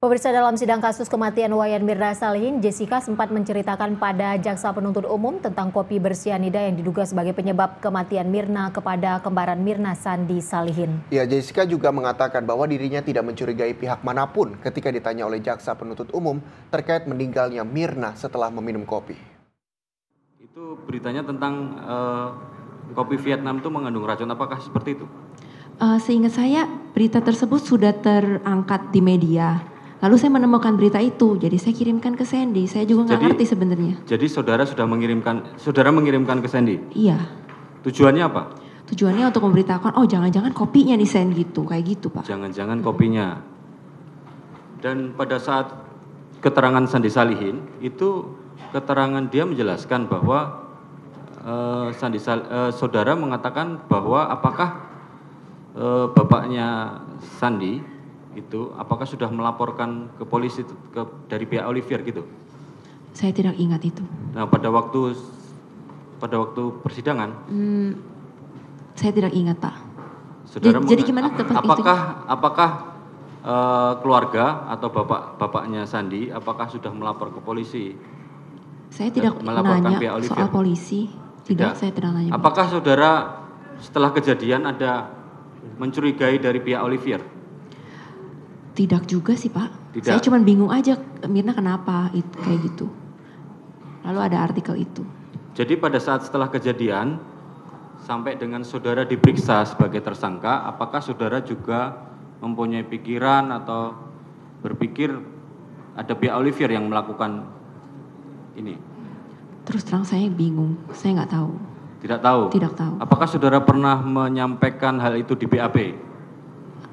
Pemirsa dalam sidang kasus kematian Wayan Mirna Salihin, Jessica sempat menceritakan pada jaksa penuntut umum tentang kopi bersianida yang diduga sebagai penyebab kematian Mirna kepada kembaran Mirna Sandi Salihin. Ya, Jessica juga mengatakan bahwa dirinya tidak mencurigai pihak manapun ketika ditanya oleh jaksa penuntut umum terkait meninggalnya Mirna setelah meminum kopi. Itu beritanya tentang uh, kopi Vietnam itu mengandung racun, apakah seperti itu? Uh, seingat saya berita tersebut sudah terangkat di media Lalu saya menemukan berita itu, jadi saya kirimkan ke Sandy. Saya juga nggak ngerti sebenarnya. Jadi saudara sudah mengirimkan, saudara mengirimkan ke Sandy? Iya. Tujuannya apa? Tujuannya untuk memberitakan, oh jangan-jangan kopinya nih Sandy gitu, kayak gitu pak. Jangan-jangan kopinya. Dan pada saat keterangan Sandi Salihin, itu keterangan dia menjelaskan bahwa uh, eh, Sandi uh, eh, saudara mengatakan bahwa apakah uh, bapaknya Sandi itu apakah sudah melaporkan ke polisi ke, dari pihak Olivier gitu? Saya tidak ingat itu. Nah pada waktu pada waktu persidangan? Hmm, saya tidak ingat pak. Saudara jadi, jadi gimana? Tepat apakah itu? apakah uh, keluarga atau bapak bapaknya Sandi apakah sudah melapor ke polisi? Saya tidak melaporkan nanya pihak Olivier? soal polisi. Tidak, tidak, saya tidak nanya. Apakah saudara setelah kejadian ada mencurigai dari pihak Olivier? Tidak juga sih Pak. Tidak. Saya cuma bingung aja Mirna kenapa itu kayak gitu. Lalu ada artikel itu. Jadi pada saat setelah kejadian sampai dengan saudara diperiksa sebagai tersangka, apakah saudara juga mempunyai pikiran atau berpikir ada pihak Olivier yang melakukan ini? Terus terang saya bingung, saya nggak tahu. Tidak tahu. Tidak tahu. Apakah saudara pernah menyampaikan hal itu di BAP?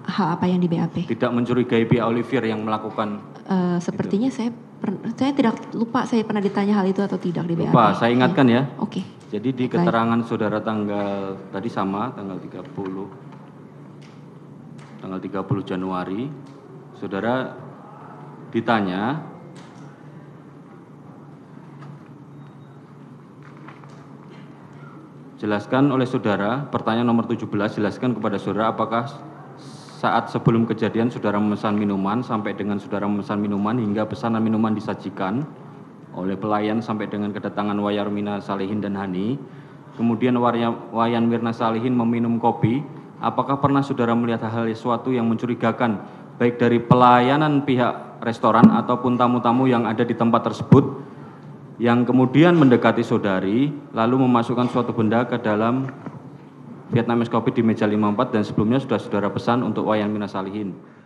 hal apa yang di BAP? Tidak mencurigai Pia Olivier yang melakukan. Uh, sepertinya itu. saya saya tidak lupa saya pernah ditanya hal itu atau tidak di BAP. Lupa, saya ingatkan ya. Oke. Okay. Jadi di Baik. keterangan saudara tanggal tadi sama tanggal 30 tanggal 30 Januari saudara ditanya Jelaskan oleh saudara, pertanyaan nomor 17, jelaskan kepada saudara apakah saat sebelum kejadian saudara memesan minuman sampai dengan saudara memesan minuman hingga pesanan minuman disajikan oleh pelayan sampai dengan kedatangan Wayar Mina Salihin dan Hani. Kemudian Wayan Mirna Salihin meminum kopi. Apakah pernah saudara melihat hal sesuatu yang mencurigakan baik dari pelayanan pihak restoran ataupun tamu-tamu yang ada di tempat tersebut yang kemudian mendekati saudari lalu memasukkan suatu benda ke dalam Vietnamese Coffee di meja 54 dan sebelumnya sudah saudara pesan untuk wayan minasalihin.